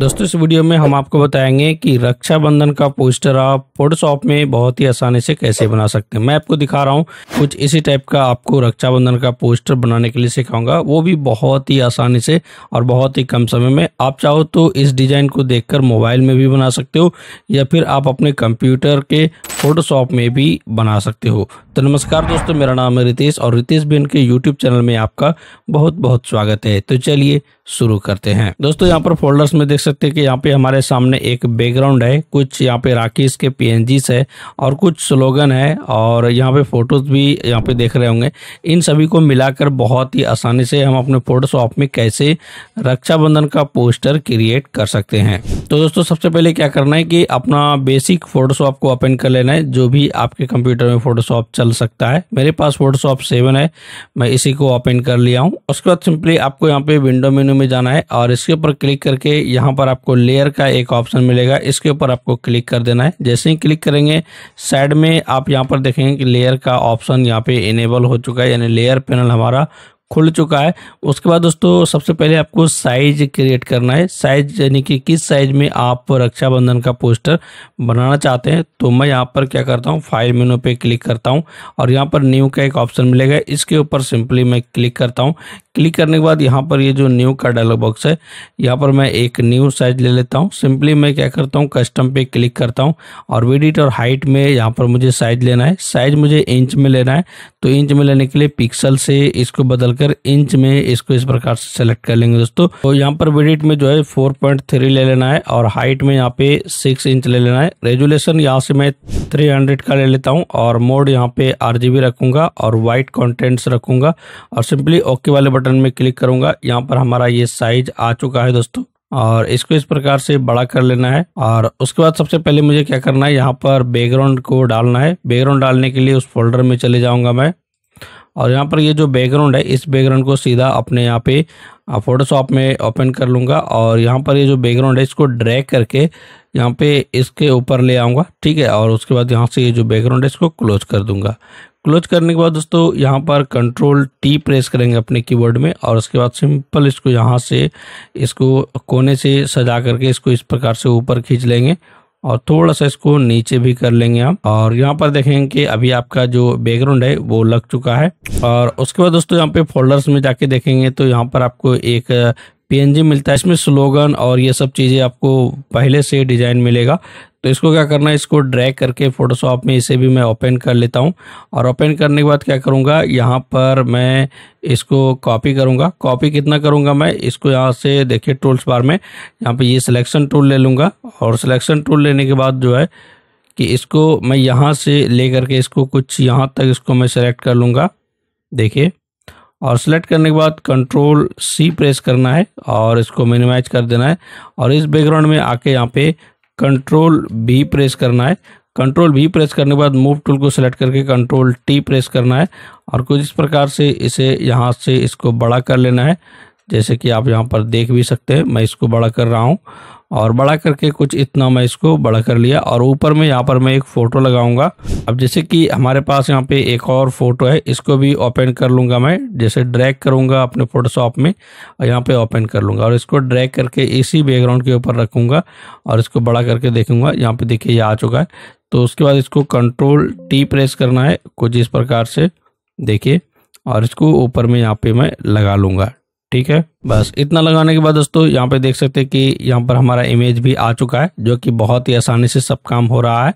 दोस्तों इस वीडियो में हम आपको बताएंगे कि रक्षाबंधन का पोस्टर आप फोटोशॉप में बहुत ही आसानी से कैसे बना सकते हैं मैं आपको दिखा रहा हूँ कुछ इसी टाइप का आपको रक्षाबंधन का पोस्टर बनाने के लिए सिखाऊंगा वो भी बहुत ही आसानी से और बहुत ही कम समय में आप चाहो तो इस डिज़ाइन को देखकर मोबाइल में भी बना सकते हो या फिर आप अपने कंप्यूटर के फोटोशॉप में भी बना सकते हो तो नमस्कार दोस्तों मेरा नाम है रितेश और रितेश बिन के यूट्यूब चैनल में आपका बहुत बहुत स्वागत है तो चलिए शुरू करते हैं दोस्तों यहाँ पर फोल्डर्स में देख सकते हैं कि यहाँ पे हमारे सामने एक बैकग्राउंड है कुछ यहाँ पे राकेश के पी है और कुछ स्लोगन है और यहाँ पे फोटोज भी यहाँ पे देख रहे होंगे इन सभी को मिलाकर बहुत ही आसानी से हम अपने फोटोशॉप में कैसे रक्षाबंधन का पोस्टर क्रिएट कर सकते हैं तो दोस्तों सबसे पहले क्या करना है कि अपना बेसिक फोटोशॉप को ओपन कर लेना है जो भी आपके कंप्यूटर में फोटोशॉप चल सकता है मेरे पास फोटोशॉप सेवन है मैं इसी को ओपन कर लिया हूँ उसके बाद सिंपली आपको यहाँ पे विंडो मेनू में जाना है और इसके ऊपर क्लिक करके यहाँ पर आपको लेयर का एक ऑप्शन मिलेगा इसके ऊपर आपको क्लिक कर देना है जैसे ही क्लिक करेंगे साइड में आप यहाँ पर देखेंगे कि लेयर का ऑप्शन यहाँ पे इनेबल हो चुका है यानी लेयर पैनल हमारा खुल चुका है उसके बाद दोस्तों सबसे पहले आपको साइज क्रिएट करना है साइज यानी कि किस साइज में आप रक्षाबंधन का पोस्टर बनाना चाहते हैं तो मैं यहाँ पर क्या करता हूँ फाइल मेनू पे क्लिक करता हूँ और यहाँ पर न्यू का एक ऑप्शन मिलेगा इसके ऊपर सिंपली मैं क्लिक करता हूँ क्लिक करने के बाद यहाँ पर ये जो न्यू का डायलॉग बॉक्स है यहाँ पर मैं एक न्यू साइज ले लेता हूँ सिंपली मैं क्या करता हूँ कस्टम पे क्लिक करता हूँ और विडिट और हाइट में यहाँ पर मुझे साइज लेना है साइज मुझे इंच में लेना है तो इंच में लेने के लिए पिक्सल से इसको बदल कर इंच में इसको इस प्रकार से सेलेक्ट कर लेंगे दोस्तों तो यहाँ पर विडिट में जो है फोर पॉइंट थ्री ले लेना है और हाइट में यहाँ पे सिक्स इंच ले लेना है रेजुलेशन यहाँ से मैं थ्री हंड्रेड का ले लेता हूँ और मोड यहाँ पे आर रखूंगा और वाइट कॉन्टेंट्स रखूंगा और सिंपली ओके वाले बटन में क्लिक करूंगा यहाँ पर हमारा ये साइज आ चुका है दोस्तों और इसको इस प्रकार से बड़ा कर लेना है और उसके बाद सबसे पहले मुझे क्या करना है यहाँ पर बैकग्राउंड को डालना है बैकग्राउंड डालने के लिए उस फोल्डर में चले जाऊंगा मैं और यहाँ पर ये जो बैकग्राउंड है इस बैकग्राउंड को सीधा अपने यहाँ पे फोटोशॉप में ओपन कर लूँगा और यहाँ पर ये जो बैकग्राउंड है इसको ड्रैग करके यहाँ पे इसके ऊपर ले आऊँगा ठीक है और उसके बाद यहाँ से ये जो बैकग्राउंड है इसको क्लोज कर दूँगा क्लोज करने के बाद दोस्तों यहाँ पर कंट्रोल टी प्रेस करेंगे अपने कीबोर्ड में और उसके बाद सिंपल इसको यहाँ से इसको कोने से सजा करके इसको इस प्रकार से ऊपर खींच लेंगे और थोड़ा सा इसको नीचे भी कर लेंगे हम और यहाँ पर देखेंगे कि अभी आपका जो बैकग्राउंड है वो लग चुका है और उसके बाद दोस्तों यहाँ पे फोल्डर्स में जाके देखेंगे तो यहाँ पर आपको एक पीएनजी uh, मिलता है इसमें स्लोगन और ये सब चीज़ें आपको पहले से डिज़ाइन मिलेगा तो इसको क्या करना है इसको ड्रैग करके फोटोशॉप में इसे भी मैं ओपन कर लेता हूँ और ओपन करने के बाद क्या करूँगा यहाँ पर मैं इसको कॉपी करूँगा कॉपी कितना करूँगा मैं इसको यहाँ से देखिए टूल्स बार में यहाँ पे ये सिलेक्शन टूल ले लूँगा और सिलेक्शन टूल लेने के बाद जो है कि इसको मैं यहाँ से ले करके इसको कुछ यहाँ तक इसको मैं सेलेक्ट कर लूँगा देखिए और सेलेक्ट करने के बाद कंट्रोल सी प्रेस करना है और इसको मिनिमाइज कर देना है और इस बैकग्राउंड में आके यहाँ पे कंट्रोल भी प्रेस करना है कंट्रोल भी प्रेस करने के बाद मूव टूल को सिलेक्ट करके कंट्रोल टी प्रेस करना है और कुछ इस प्रकार से इसे यहाँ से इसको बड़ा कर लेना है जैसे कि आप यहाँ पर देख भी सकते हैं मैं इसको बड़ा कर रहा हूँ और बड़ा करके कुछ इतना मैं इसको बड़ा कर लिया और ऊपर में यहाँ पर मैं एक फ़ोटो लगाऊंगा अब जैसे कि हमारे पास यहाँ पे एक और फ़ोटो है इसको भी ओपन कर लूँगा मैं जैसे ड्रैग करूँगा अपने फोटोशॉप में और यहाँ पर ओपन कर लूँगा और इसको ड्रैग करके इसी बैकग्राउंड के ऊपर रखूँगा और इसको बड़ा करके देखूँगा यहाँ पर देखिए ये आ चुका है तो उसके बाद इसको कंट्रोल टी प्रेस करना है कुछ इस प्रकार से देखिए और इसको ऊपर में यहाँ पे मैं लगा लूँगा ठीक है बस इतना लगाने के बाद दोस्तों यहाँ पे देख सकते हैं कि यहाँ पर हमारा इमेज भी आ चुका है जो कि बहुत ही आसानी से सब काम हो रहा है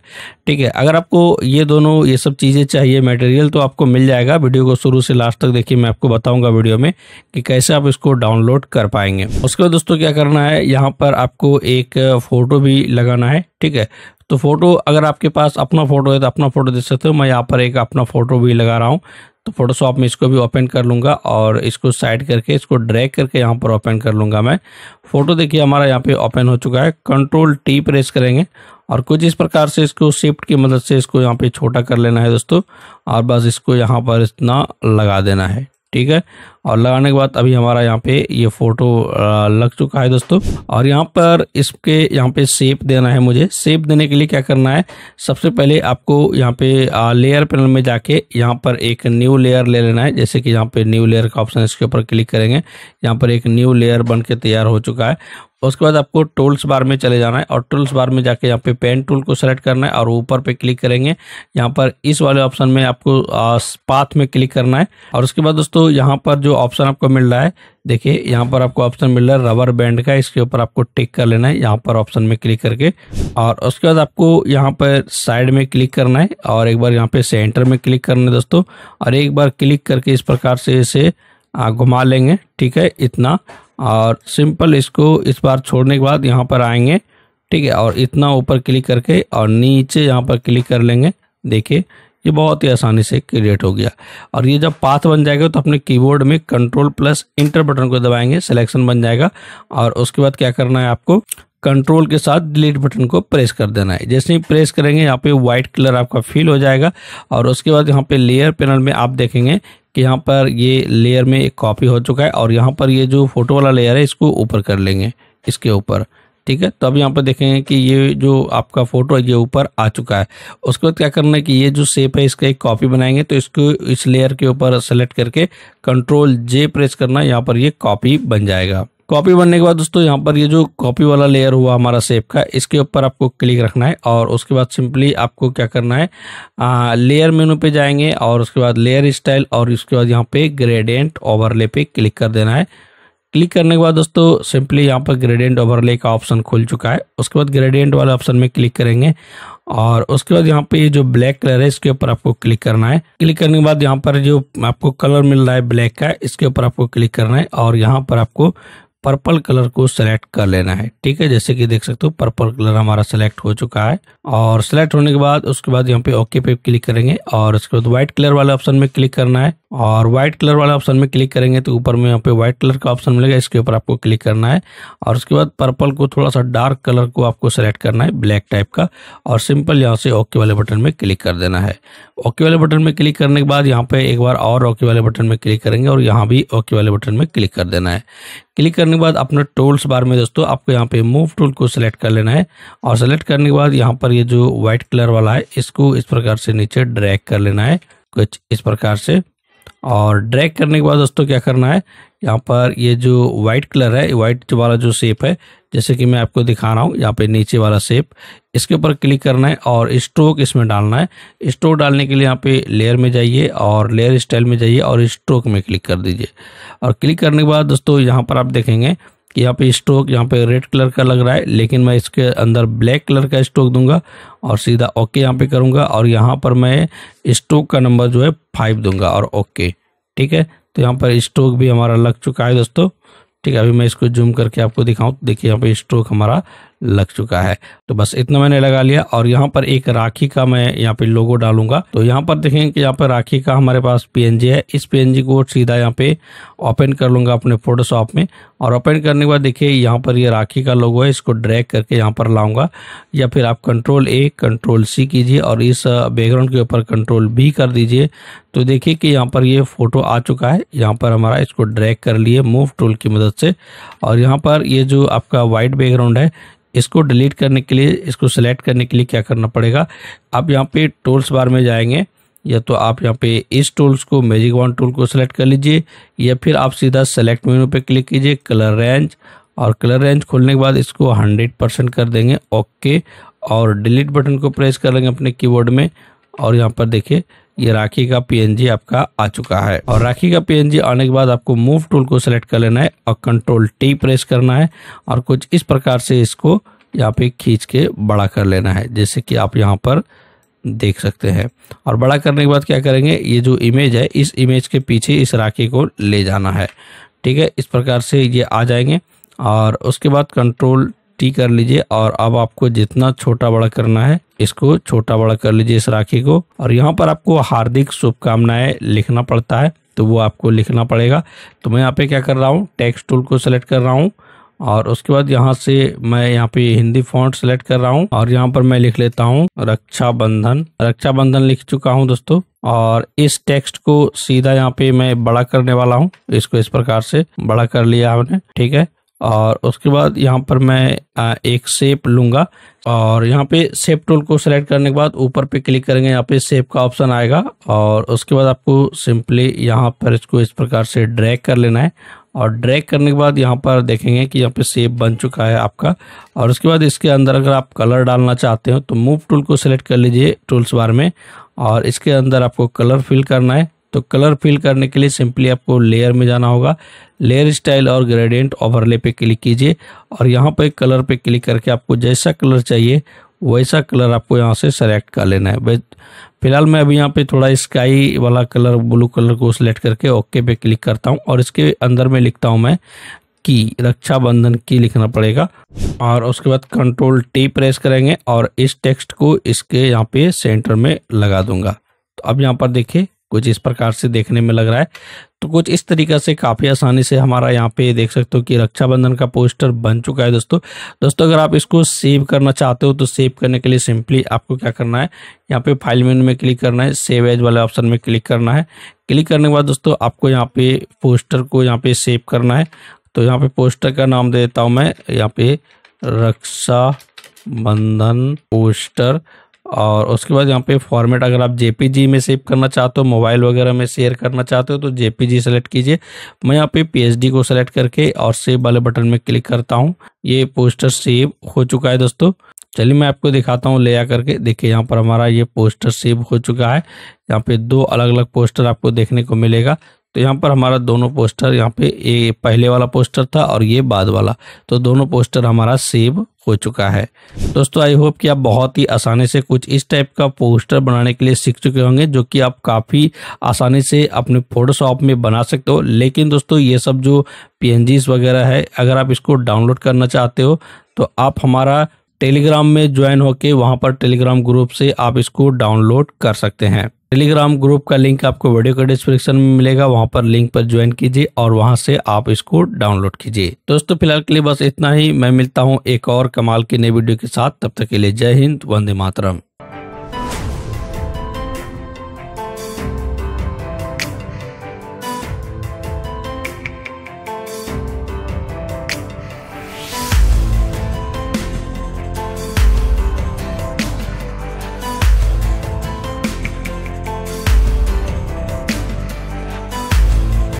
ठीक है अगर आपको ये दोनों ये सब चीज़ें चाहिए मटेरियल तो आपको मिल जाएगा वीडियो को शुरू से लास्ट तक देखिए मैं आपको बताऊंगा वीडियो में कि कैसे आप इसको डाउनलोड कर पाएंगे उसके बाद दोस्तों क्या करना है यहाँ पर आपको एक फ़ोटो भी लगाना है ठीक है तो फोटो अगर आपके पास अपना फोटो है तो अपना फोटो दे सकते हो मैं यहाँ पर एक अपना फोटो भी लगा रहा हूँ तो फोटोशॉप में इसको भी ओपन कर लूँगा और इसको साइड करके इसको ड्रैग करके यहाँ पर ओपन कर लूँगा मैं फ़ोटो देखिए हमारा यहाँ पे ओपन हो चुका है कंट्रोल टी प्रेस करेंगे और कुछ इस प्रकार से इसको शिफ्ट की मदद से इसको यहाँ पे छोटा कर लेना है दोस्तों और बस इसको यहाँ पर इतना लगा देना है ठीक है और लगाने के बाद अभी हमारा यहाँ पे ये फोटो लग चुका है दोस्तों और यहाँ पर इसके यहाँ पे सेप देना है मुझे सेप देने के लिए क्या करना है सबसे पहले आपको यहाँ पे लेयर पैनल में जाके यहाँ पर एक न्यू लेयर ले लेना है जैसे कि यहाँ पे न्यू लेयर का ऑप्शन इसके ऊपर क्लिक करेंगे यहाँ पर एक न्यू लेयर बन के तैयार हो चुका है उसके बाद आपको टूल्स बार में चले जाना है और टूल्स बार में जाके यहाँ पे पेन टूल को सेलेक्ट करना है और ऊपर पे क्लिक करेंगे यहाँ पर इस वाले ऑप्शन में आपको पाथ में क्लिक करना है और उसके बाद दोस्तों यहाँ पर जो ऑप्शन आपको मिल रहा है देखिए यहाँ पर आपको ऑप्शन मिल रहा है रबर बैंड का इसके ऊपर आपको टिक कर लेना है यहाँ पर ऑप्शन में क्लिक करके और उसके बाद आपको यहाँ पर साइड में क्लिक करना है और एक बार यहाँ पे सेंटर में क्लिक करना है दोस्तों और एक बार क्लिक करके इस प्रकार से इसे घुमा लेंगे ठीक है इतना और सिंपल इसको इस बार छोड़ने के बाद यहाँ पर आएंगे ठीक है और इतना ऊपर क्लिक करके और नीचे यहाँ पर क्लिक कर लेंगे देखिए ये बहुत ही आसानी से क्रिएट हो गया और ये जब पाथ बन जाएगा तो अपने कीबोर्ड में कंट्रोल प्लस इंटर बटन को दबाएंगे सिलेक्शन बन जाएगा और उसके बाद क्या करना है आपको कंट्रोल के साथ डिलीट बटन को प्रेस कर देना है जैसे ही प्रेस करेंगे यहाँ पे व्हाइट कलर आपका फील हो जाएगा और उसके बाद यहाँ पे लेयर पैनल में आप देखेंगे कि यहाँ पर ये लेयर में एक कॉपी हो चुका है और यहाँ पर ये जो फोटो वाला लेयर है इसको ऊपर कर लेंगे इसके ऊपर ठीक है तो अब यहाँ पर देखेंगे कि ये जो आपका फोटो है ये ऊपर आ चुका है उसके बाद क्या करना है कि ये जो सेप है इसका एक कॉपी बनाएंगे तो इसको इस लेयर के ऊपर सेलेक्ट करके कंट्रोल जे प्रेस करना यहाँ पर ये कॉपी बन जाएगा कॉपी बनने के बाद दोस्तों यहाँ पर ये जो कॉपी वाला लेयर हुआ हमारा सेप का इसके ऊपर आपको क्लिक रखना है और उसके बाद सिंपली आपको क्या करना है आ, लेयर मेनू पे जाएंगे और उसके बाद लेयर स्टाइल और उसके बाद यहाँ पे ग्रेडियंट ओवरले पे क्लिक कर देना है क्लिक करने के बाद दोस्तों सिंपली यहाँ पर ग्रेडियंट ओवरले का ऑप्शन खुल चुका है उसके बाद ग्रेडियंट वाले ऑप्शन में क्लिक करेंगे और उसके बाद यहाँ पे ये जो ब्लैक कलर है इसके ऊपर आपको क्लिक करना है क्लिक करने के बाद यहाँ पर जो आपको कलर मिल रहा है ब्लैक का इसके ऊपर आपको क्लिक करना है और यहाँ पर आपको पर्पल कलर को सेलेक्ट कर लेना है ठीक है जैसे कि देख सकते हो पर्पल कलर हमारा सेलेक्ट हो चुका है और सेलेक्ट होने के बाद उसके बाद यहाँ पे ओके पे क्लिक करेंगे और उसके बाद व्हाइट कलर वाले ऑप्शन में क्लिक करना है और व्हाइट कलर वाले ऑप्शन में क्लिक करेंगे तो ऊपर में यहाँ पे व्हाइट कलर का ऑप्शन मिलेगा इसके ऊपर आपको क्लिक करना है और उसके बाद पर्पल को थोड़ा सा डार्क कलर को आपको सेलेक्ट करना है ब्लैक टाइप का और सिंपल यहाँ से ओके वाले बटन में क्लिक कर देना है ओके वाले बटन में क्लिक करने के बाद यहाँ पे एक बार और ओके वाले बटन में क्लिक करेंगे और यहाँ भी ओके वाले बटन में क्लिक कर देना है क्लिक करने के बाद अपना टूल्स बार में दोस्तों आपको यहाँ पे मूव टूल को सिलेक्ट कर लेना है और सेलेक्ट करने के बाद यहाँ पर ये यह जो व्हाइट कलर वाला है इसको इस प्रकार से नीचे ड्रैग कर लेना है कुछ इस प्रकार से और ड्रैग करने के बाद दोस्तों क्या करना है यहाँ पर ये जो वाइट कलर है वाइट वाला जो शेप है जैसे कि मैं आपको दिखा रहा हूँ यहाँ पे नीचे वाला शेप इसके ऊपर क्लिक करना है और स्ट्रोक इसमें डालना है स्ट्रोक डालने के लिए यहाँ पे लेयर में जाइए और लेयर स्टाइल में जाइए और स्ट्रोक में क्लिक कर दीजिए और क्लिक करने के बाद दोस्तों यहाँ पर आप देखेंगे कि यहाँ पे स्ट्रोक यहाँ पे रेड कलर का लग रहा है लेकिन मैं इसके अंदर ब्लैक कलर का स्ट्रोक दूंगा और सीधा ओके यहाँ पे करूँगा और यहाँ पर मैं स्ट्रोक का नंबर जो है फाइव दूंगा और ओके ठीक है तो यहाँ पर स्ट्रोक भी हमारा लग चुका है दोस्तों ठीक है अभी मैं इसको जूम करके आपको दिखाऊं देखिए यहाँ पे स्ट्रोक हमारा लग चुका है तो बस इतना मैंने लगा लिया और यहाँ पर एक राखी का मैं यहाँ पे लोगो डालूंगा तो यहाँ पर देखेंगे कि यहाँ पर राखी का हमारे पास पी है इस पी को सीधा यहाँ पे ओपन कर लूंगा अपने फोटोशॉप में और ओपन करने के बाद देखिए यहाँ पर ये यह राखी का लोगो है इसको ड्रैग करके यहाँ पर लाऊंगा या फिर आप कंट्रोल ए कंट्रोल सी कीजिए और इस बैकग्राउंड के ऊपर कंट्रोल बी कर दीजिए तो देखिए कि यहाँ पर ये फोटो आ चुका है यहाँ पर हमारा इसको ड्रैग कर लिए मूव टूल की मदद से और यहाँ पर ये जो आपका वाइट बैकग्राउंड है इसको डिलीट करने के लिए इसको सेलेक्ट करने के लिए क्या करना पड़ेगा आप यहाँ पे टूल्स बार में जाएंगे या तो आप यहाँ पे इस टूल्स को मैजिक वन टूल को सेलेक्ट कर लीजिए या फिर आप सीधा सेलेक्ट मेनू पे क्लिक कीजिए कलर रेंज और कलर रेंज खोलने के बाद इसको 100 परसेंट कर देंगे ओके और डिलीट बटन को प्रेस कर लेंगे अपने कीबोर्ड में और यहाँ पर देखिए ये राखी का पीएनजी आपका आ चुका है और राखी का पीएनजी आने के बाद आपको मूव टूल को सिलेक्ट कर लेना है और कंट्रोल टी प्रेस करना है और कुछ इस प्रकार से इसको यहाँ पे खींच के बड़ा कर लेना है जैसे कि आप यहाँ पर देख सकते हैं और बड़ा करने के बाद क्या करेंगे ये जो इमेज है इस इमेज के पीछे इस राखी को ले जाना है ठीक है इस प्रकार से ये आ जाएंगे और उसके बाद कंट्रोल टी कर लीजिए और अब आपको जितना छोटा बड़ा करना है इसको छोटा बड़ा कर लीजिए इस राखी को और यहाँ पर आपको हार्दिक शुभकामनाएं लिखना पड़ता है तो वो आपको लिखना पड़ेगा तो मैं यहाँ पे क्या कर रहा हूँ टेक्स्ट टूल को सेलेक्ट कर रहा हूँ और उसके बाद यहाँ से मैं यहाँ पे हिंदी फॉन्ट सेलेक्ट कर रहा हूँ और यहाँ पर मैं लिख लेता हूँ रक्षाबंधन रक्षाबंधन लिख चुका हूँ दोस्तों और इस टेक्स्ट को सीधा यहाँ पे मैं बड़ा करने वाला हूँ इसको इस प्रकार से बड़ा कर लिया हमने ठीक है और उसके बाद यहाँ पर मैं एक सेप लूँगा और यहाँ पे सेप टूल को सेलेक्ट करने के बाद ऊपर पे क्लिक करेंगे यहाँ पे सेप का ऑप्शन आएगा और उसके बाद आपको सिंपली यहाँ पर इसको इस प्रकार से ड्रैग कर लेना है और ड्रैग करने के बाद यहाँ पर देखेंगे कि यहाँ पे सेप बन चुका है आपका और उसके बाद इसके अंदर अगर आप कलर डालना चाहते हो तो मूव टूल को सिलेक्ट कर लीजिए टूल्स बार में और इसके अंदर आपको कलर फिल करना है तो कलर फिल करने के लिए सिंपली आपको लेयर में जाना होगा लेयर स्टाइल और ग्रेडियंट ओवरले पे क्लिक कीजिए और यहाँ पे कलर पे क्लिक करके आपको जैसा कलर चाहिए वैसा कलर आपको यहाँ से सेलेक्ट कर लेना है फिलहाल मैं अभी यहाँ पे थोड़ा स्काई वाला कलर ब्लू कलर को सिलेक्ट करके ओके पे क्लिक करता हूँ और इसके अंदर में लिखता हूँ मैं की रक्षाबंधन की लिखना पड़ेगा और उसके बाद कंट्रोल टी प्रेस करेंगे और इस टेक्स्ट को इसके यहाँ पे सेंटर में लगा दूंगा तो अब यहाँ पर देखिए कुछ इस प्रकार से देखने में लग रहा है तो कुछ इस तरीका से काफ़ी आसानी से हमारा यहाँ पे देख सकते हो कि रक्षाबंधन का पोस्टर बन चुका है दोस्तों दोस्तों अगर आप इसको सेव करना चाहते हो तो सेव करने के लिए सिंपली आपको क्या करना है यहाँ पे फाइल मेनू में क्लिक करना है सेव एज वाले ऑप्शन में क्लिक करना है क्लिक करने के बाद दोस्तों आपको यहाँ पे पोस्टर को यहाँ पे सेव करना है तो यहाँ पे पोस्टर का नाम दे देता हूँ मैं यहाँ पे रक्षा बंधन पोस्टर और उसके बाद यहाँ पे फॉर्मेट अगर आप जे में सेव करना चाहते हो मोबाइल वगैरह में शेयर करना चाहते हो तो जे सेलेक्ट कीजिए मैं यहाँ पे पी को सेलेक्ट करके और सेव वाले बटन में क्लिक करता हूँ ये पोस्टर सेव हो चुका है दोस्तों चलिए मैं आपको दिखाता हूँ ले आ करके देखिए यहाँ पर हमारा ये पोस्टर सेव हो चुका है यहाँ पे दो अलग अलग पोस्टर आपको देखने को मिलेगा तो यहाँ पर हमारा दोनों पोस्टर यहाँ पे ये पहले वाला पोस्टर था और ये बाद वाला तो दोनों पोस्टर हमारा सेव हो चुका है दोस्तों आई होप कि आप बहुत ही आसानी से कुछ इस टाइप का पोस्टर बनाने के लिए सीख चुके होंगे जो कि आप काफ़ी आसानी से अपने फोटोशॉप में बना सकते हो लेकिन दोस्तों ये सब जो पी वगैरह है अगर आप इसको डाउनलोड करना चाहते हो तो आप हमारा टेलीग्राम में ज्वाइन होकर वहाँ पर टेलीग्राम ग्रुप से आप इसको डाउनलोड कर सकते हैं टेलीग्राम ग्रुप का लिंक आपको वीडियो के डिस्क्रिप्शन में मिलेगा वहां पर लिंक पर ज्वाइन कीजिए और वहां से आप इसको डाउनलोड कीजिए दोस्तों फिलहाल के लिए बस इतना ही मैं मिलता हूं एक और कमाल की नई वीडियो के साथ तब तक के लिए जय हिंद वंदे मातरम